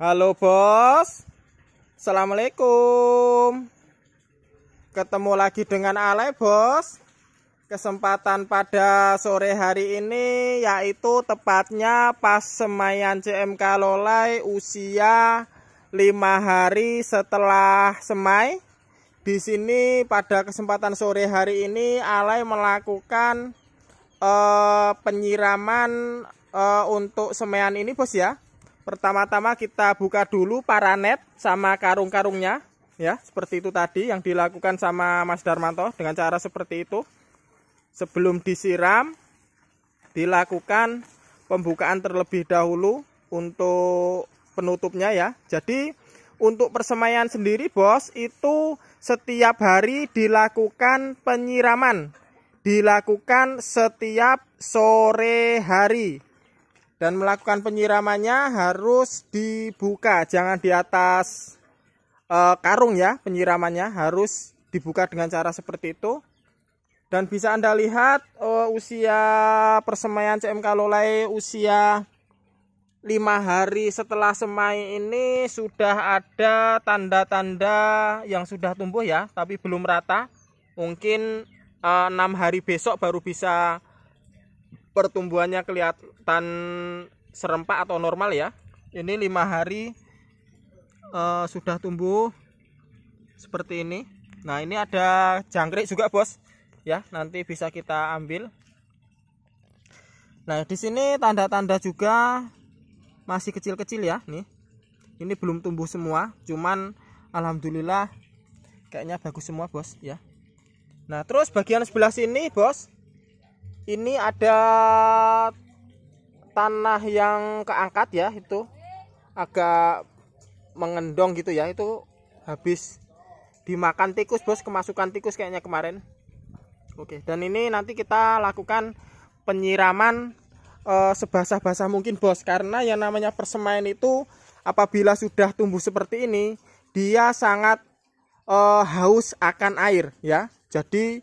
Halo bos Assalamualaikum Ketemu lagi dengan Ale bos Kesempatan pada sore hari ini Yaitu tepatnya pas semayan CMK Lolai Usia 5 hari setelah semai di sini pada kesempatan sore hari ini Ale melakukan eh, penyiraman eh, untuk semayan ini bos ya Pertama-tama kita buka dulu paranet sama karung-karungnya ya, seperti itu tadi yang dilakukan sama Mas Darmanto dengan cara seperti itu. Sebelum disiram dilakukan pembukaan terlebih dahulu untuk penutupnya ya. Jadi untuk persemaian sendiri bos itu setiap hari dilakukan penyiraman dilakukan setiap sore hari dan melakukan penyiramannya harus dibuka jangan di atas e, karung ya penyiramannya harus dibuka dengan cara seperti itu dan bisa anda lihat e, usia persemaian CMK Lolai usia 5 hari setelah semai ini sudah ada tanda-tanda yang sudah tumbuh ya tapi belum rata mungkin eh, enam hari besok baru bisa pertumbuhannya kelihatan serempak atau normal ya ini lima hari uh, sudah tumbuh seperti ini nah ini ada jangkrik juga bos ya nanti bisa kita ambil nah di sini tanda-tanda juga masih kecil-kecil ya nih ini belum tumbuh semua cuman alhamdulillah kayaknya bagus semua bos ya nah terus bagian sebelah sini bos ini ada tanah yang keangkat ya itu agak mengendong gitu ya itu habis dimakan tikus bos kemasukan tikus kayaknya kemarin oke dan ini nanti kita lakukan penyiraman e, sebasah-basah mungkin bos karena yang namanya persemaian itu apabila sudah tumbuh seperti ini dia sangat e, haus akan air ya jadi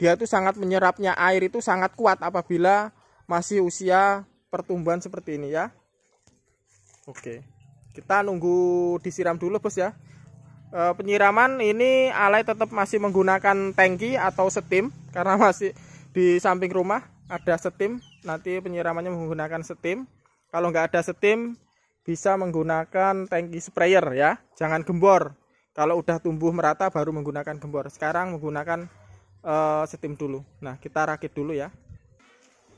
dia tuh sangat menyerapnya air itu sangat kuat apabila masih usia pertumbuhan seperti ini ya. Oke. Kita nunggu disiram dulu Bos ya. E, penyiraman ini alay tetap masih menggunakan tangki atau setim karena masih di samping rumah ada setim. Nanti penyiramannya menggunakan setim. Kalau nggak ada setim bisa menggunakan tangki sprayer ya. Jangan gembor. Kalau udah tumbuh merata baru menggunakan gembor. Sekarang menggunakan uh, eh, steam dulu nah kita rakit dulu ya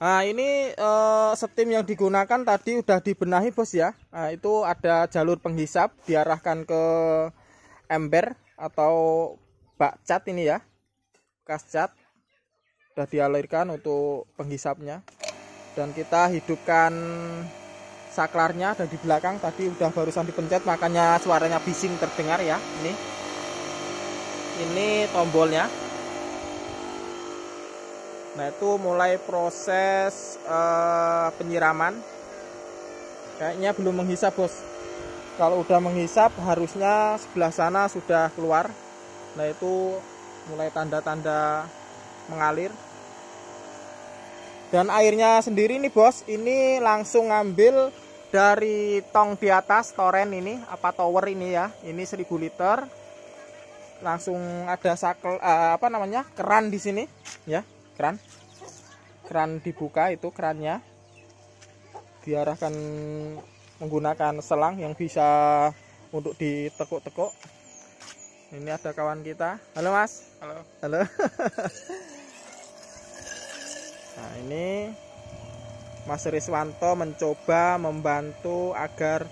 nah ini uh, eh, steam yang digunakan tadi udah dibenahi bos ya nah, itu ada jalur penghisap diarahkan ke ember atau bak cat ini ya kas cat sudah dialirkan untuk penghisapnya dan kita hidupkan saklarnya ada di belakang tadi udah barusan dipencet makanya suaranya bising terdengar ya ini ini tombolnya Nah itu mulai proses uh, penyiraman. Kayaknya belum menghisap bos. Kalau udah menghisap harusnya sebelah sana sudah keluar. Nah itu mulai tanda-tanda mengalir. Dan airnya sendiri nih bos, ini langsung ngambil dari tong di atas toren ini, apa tower ini ya. Ini 1000 liter. Langsung ada sakel uh, apa namanya? keran di sini ya keran keran dibuka itu kerannya diarahkan menggunakan selang yang bisa untuk ditekuk-tekuk ini ada kawan kita halo mas halo halo nah ini mas Riswanto mencoba membantu agar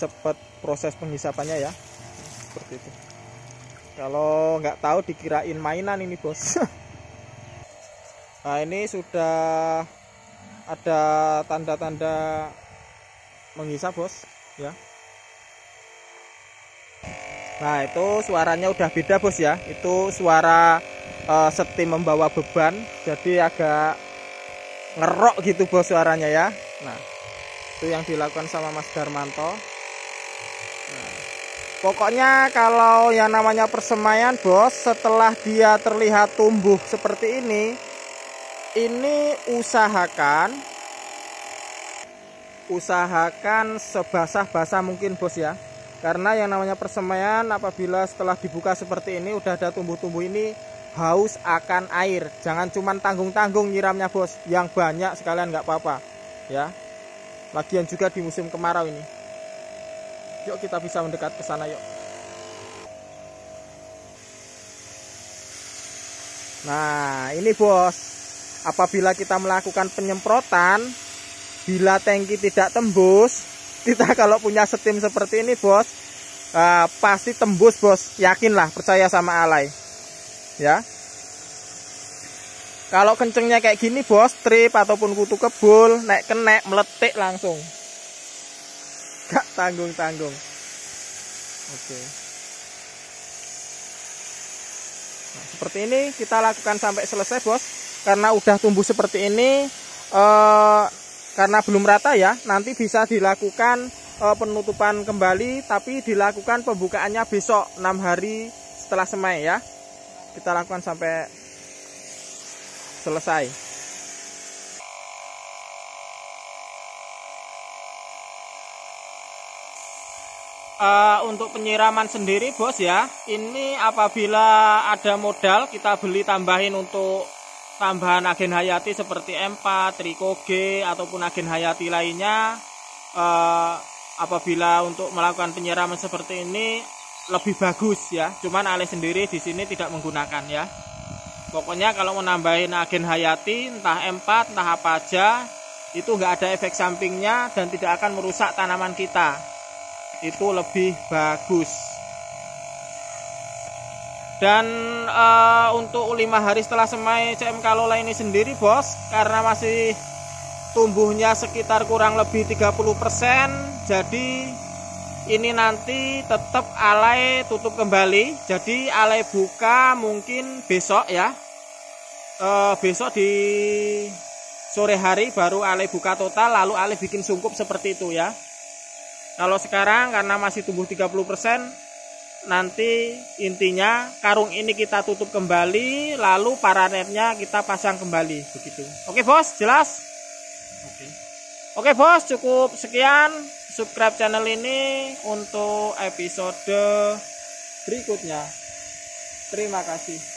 cepat proses penghisapannya ya seperti itu kalau nggak tahu dikirain mainan ini bos Nah ini sudah ada tanda-tanda menghisap bos ya. Nah itu suaranya udah beda bos ya. Itu suara uh, eh, setim membawa beban jadi agak ngerok gitu bos suaranya ya. Nah itu yang dilakukan sama Mas Darmanto. Nah, pokoknya kalau yang namanya persemaian bos setelah dia terlihat tumbuh seperti ini ini usahakan usahakan sebasah-basah mungkin bos ya karena yang namanya persemaian apabila setelah dibuka seperti ini udah ada tumbuh-tumbuh ini haus akan air jangan cuman tanggung-tanggung nyiramnya bos yang banyak sekalian nggak apa-apa ya lagian juga di musim kemarau ini yuk kita bisa mendekat ke sana yuk nah ini bos apabila kita melakukan penyemprotan bila tangki tidak tembus kita kalau punya steam seperti ini bos uh, pasti tembus bos yakinlah percaya sama alay ya kalau kencengnya kayak gini bos trip ataupun kutu kebul naik kenek meletik langsung gak tanggung-tanggung oke nah, seperti ini kita lakukan sampai selesai bos karena udah tumbuh seperti ini eh, karena belum rata ya nanti bisa dilakukan eh, penutupan kembali tapi dilakukan pembukaannya besok 6 hari setelah semai ya kita lakukan sampai selesai uh, untuk penyiraman sendiri bos ya ini apabila ada modal kita beli tambahin untuk tambahan agen hayati seperti M4, G ataupun agen hayati lainnya eh, apabila untuk melakukan penyiraman seperti ini lebih bagus ya. Cuman Ale sendiri di sini tidak menggunakan ya. Pokoknya kalau menambahin agen hayati entah M4 entah apa aja itu nggak ada efek sampingnya dan tidak akan merusak tanaman kita. Itu lebih bagus dan uh, untuk lima hari setelah semai CM Kalola ini sendiri bos karena masih tumbuhnya sekitar kurang lebih 30% jadi ini nanti tetap alay tutup kembali jadi alay buka mungkin besok ya uh, besok di sore hari baru alay buka total lalu alay bikin sungkup seperti itu ya kalau sekarang karena masih tumbuh 30% nanti intinya karung ini kita tutup kembali lalu paranetnya kita pasang kembali begitu oke bos jelas oke oke bos cukup sekian subscribe channel ini untuk episode berikutnya terima kasih